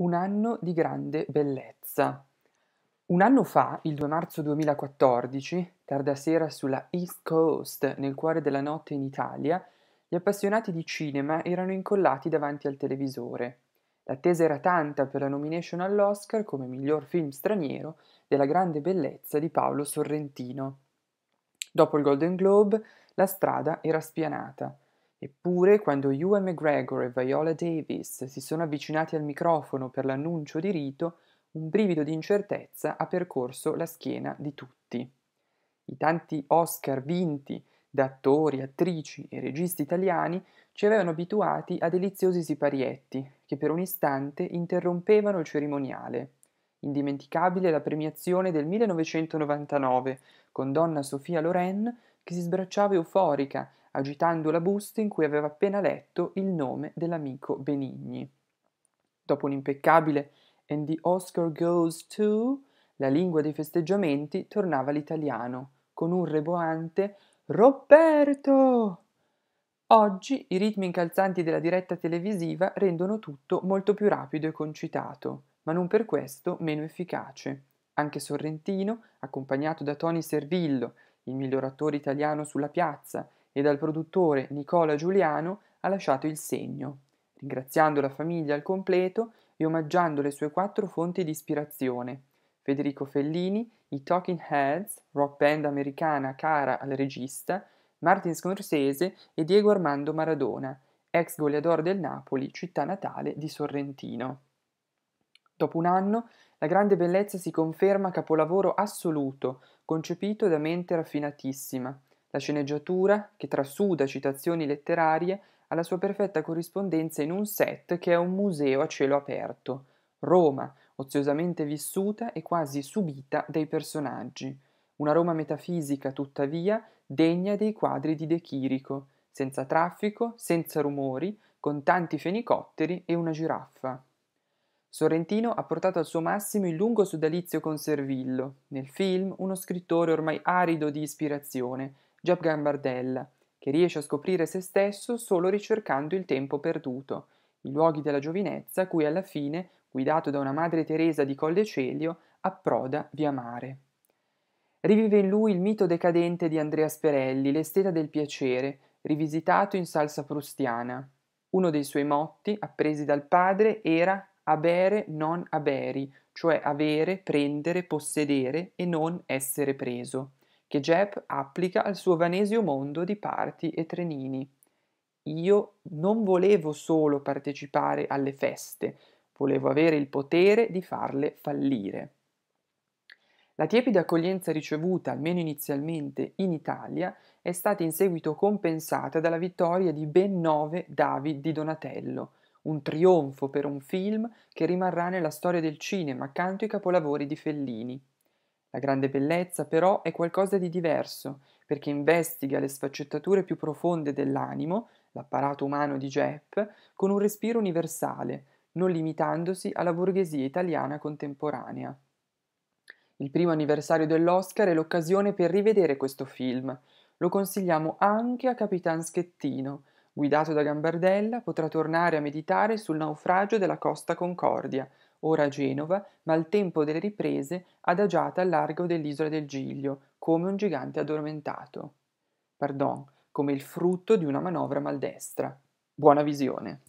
un anno di grande bellezza. Un anno fa, il 2 marzo 2014, tarda sera sulla East Coast, nel cuore della notte in Italia, gli appassionati di cinema erano incollati davanti al televisore. L'attesa era tanta per la nomination all'Oscar come miglior film straniero della grande bellezza di Paolo Sorrentino. Dopo il Golden Globe, la strada era spianata. Eppure, quando Ewan McGregor e Viola Davis si sono avvicinati al microfono per l'annuncio di rito, un brivido di incertezza ha percorso la schiena di tutti. I tanti Oscar vinti da attori, attrici e registi italiani ci avevano abituati a deliziosi siparietti che per un istante interrompevano il cerimoniale. Indimenticabile la premiazione del 1999 con donna Sofia Loren che si sbracciava euforica agitando la busta in cui aveva appena letto il nome dell'amico Benigni. Dopo l'impeccabile And the Oscar Goes To, la lingua dei festeggiamenti tornava all'italiano, con un reboante Roberto! Oggi i ritmi incalzanti della diretta televisiva rendono tutto molto più rapido e concitato, ma non per questo meno efficace. Anche Sorrentino, accompagnato da Tony Servillo, il miglior attore italiano sulla piazza, e dal produttore Nicola Giuliano ha lasciato il segno, ringraziando la famiglia al completo e omaggiando le sue quattro fonti di ispirazione. Federico Fellini, i Talking Heads, rock band americana cara al regista, Martin Scorsese e Diego Armando Maradona, ex goleador del Napoli, città natale di Sorrentino. Dopo un anno, la grande bellezza si conferma capolavoro assoluto, concepito da mente raffinatissima, la sceneggiatura, che trasuda citazioni letterarie, ha la sua perfetta corrispondenza in un set che è un museo a cielo aperto. Roma, oziosamente vissuta e quasi subita dai personaggi. Una Roma metafisica, tuttavia, degna dei quadri di De Chirico, senza traffico, senza rumori, con tanti fenicotteri e una giraffa. Sorrentino ha portato al suo massimo il lungo sodalizio con Servillo, nel film uno scrittore ormai arido di ispirazione, Job Gambardella, che riesce a scoprire se stesso solo ricercando il tempo perduto, i luoghi della giovinezza cui alla fine, guidato da una madre Teresa di Colle Celio, approda via mare. Rivive in lui il mito decadente di Andrea Sperelli, l'esteta del piacere, rivisitato in salsa prustiana. Uno dei suoi motti, appresi dal padre, era abere non aberi, cioè avere, prendere, possedere e non essere preso che Jeb applica al suo vanesio mondo di parti e trenini. Io non volevo solo partecipare alle feste, volevo avere il potere di farle fallire. La tiepida accoglienza ricevuta, almeno inizialmente, in Italia è stata in seguito compensata dalla vittoria di ben nove David di Donatello, un trionfo per un film che rimarrà nella storia del cinema accanto ai capolavori di Fellini. La grande bellezza però è qualcosa di diverso, perché investiga le sfaccettature più profonde dell'animo, l'apparato umano di Jepp, con un respiro universale, non limitandosi alla borghesia italiana contemporanea. Il primo anniversario dell'Oscar è l'occasione per rivedere questo film. Lo consigliamo anche a Capitan Schettino, guidato da Gambardella, potrà tornare a meditare sul naufragio della Costa Concordia, ora a Genova, ma al tempo delle riprese adagiata al largo dell'isola del Giglio, come un gigante addormentato. Pardon, come il frutto di una manovra maldestra. Buona visione.